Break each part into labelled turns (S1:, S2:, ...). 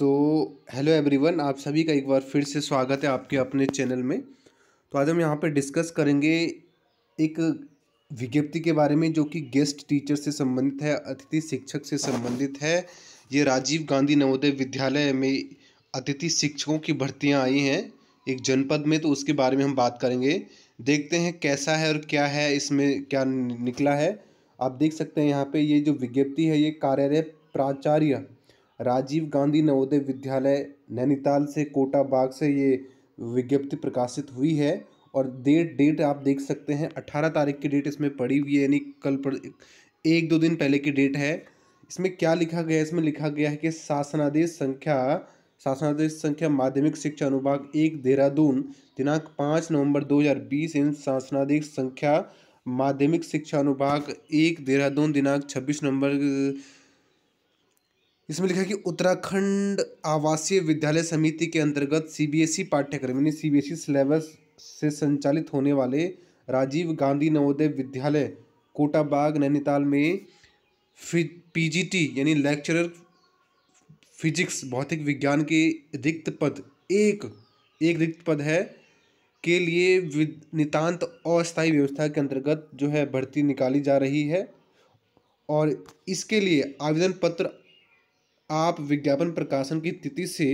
S1: तो hello everyone आप सभी का एक बार फिर से स्वागत है आपके अपने चैनल में तो आज हम यहाँ पर डिस्कस करेंगे एक विज्ञप्ति के बारे में जो कि गेस्ट टीचर से संबंधित है अतिथि शिक्षक से संबंधित है ये राजीव गांधी नवोदय विद्यालय में अतिथि शिक्षकों की भर्तियाँ आई हैं एक जनपद में तो उसके बारे में हम बात करेंगे देखते हैं कैसा है और क्या है इसमें क्या निकला है आप देख सकते हैं यहाँ पे ये जो विज्ञप्ति है ये कार्यालय प्राचार्य राजीव गांधी नवोदय विद्यालय नैनीताल से कोटा बाग से ये विज्ञप्ति प्रकाशित हुई है और डेट डेट आप देख सकते हैं अट्ठारह तारीख की डेट इसमें पड़ी हुई है यानी कल पर एक दो दिन पहले की डेट है इसमें क्या लिखा गया है इसमें लिखा गया है कि शासनादेश संख्या शासनादेश संख्या माध्यमिक शिक्षा अनुभाग एक देहरादून दिनांक पाँच नवंबर 2020 इन शासनादेश संख्या माध्यमिक शिक्षा अनुभाग एक देहरादून दिनांक छब्बीस नवंबर इसमें लिखा है कि उत्तराखंड आवासीय विद्यालय समिति के अंतर्गत सीबीएसई e पाठ्यक्रम यानी सीबीएसई सिलेबस e से संचालित होने वाले राजीव गांधी नवोदय विद्यालय कोटाबाग नैनीताल में पीजीटी यानी लेक्चरर फिजिक्स भौतिक विज्ञान के रिक्त पद एक एक रिक्त पद है के लिए नितांत अस्थायी व्यवस्था के अंतर्गत जो है भर्ती निकाली जा रही है और इसके लिए आवेदन पत्र आप विज्ञापन प्रकाशन की तिथि से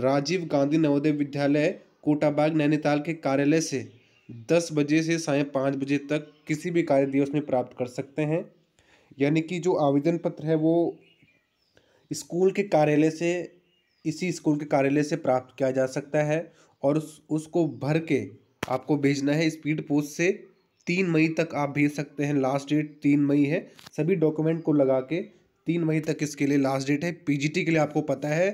S1: राजीव गांधी नवोदय विद्यालय कोटाबाग नैनीताल के कार्यालय से दस बजे से साय पाँच बजे तक किसी भी कार्य दिवस में प्राप्त कर सकते हैं यानी कि जो आवेदन पत्र है वो स्कूल के कार्यालय से इसी स्कूल के कार्यालय से प्राप्त किया जा सकता है और उस उसको भर के आपको भेजना है स्पीड पोस्ट से तीन मई तक आप भेज सकते हैं लास्ट डेट तीन मई है सभी डॉक्यूमेंट को लगा के तीन मई तक इसके लिए लास्ट डेट है पीजीटी के लिए आपको पता है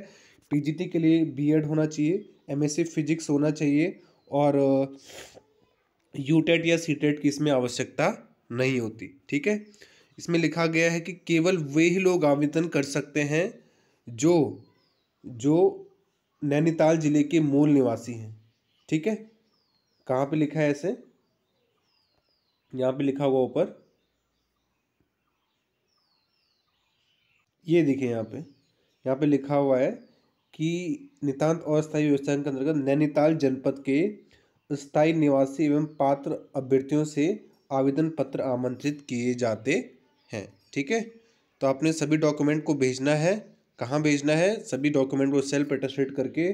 S1: पीजीटी के लिए बीएड होना चाहिए एमएससी फिजिक्स होना चाहिए और यूटेट uh, e या सीटेट e की इसमें आवश्यकता नहीं होती ठीक है इसमें लिखा गया है कि केवल वे ही लोग आवेदन कर सकते हैं जो जो नैनीताल ज़िले के मूल निवासी हैं ठीक है कहाँ पे लिखा है ऐसे यहाँ पे लिखा हुआ ऊपर ये देखिए यहाँ पे यहाँ पे लिखा हुआ है कि नितांत अस्थायी व्यवस्था के अंतर्गत नैनीताल जनपद के स्थायी निवासी एवं पात्र अभ्यर्थियों से आवेदन पत्र आमंत्रित किए जाते हैं ठीक है तो आपने सभी डॉक्यूमेंट को भेजना है कहाँ भेजना है सभी डॉक्यूमेंट को सेल्फ एटेस्टेड करके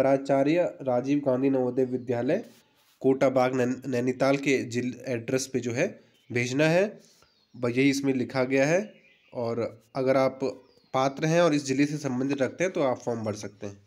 S1: प्राचार्य राजीव गांधी नवोदय विद्यालय कोटा बाग नैनीताल के जिल एड्रेस पे जो है भेजना है यही इसमें लिखा गया है और अगर आप पात्र हैं और इस ज़िले से संबंधित रखते हैं तो आप फॉर्म भर सकते हैं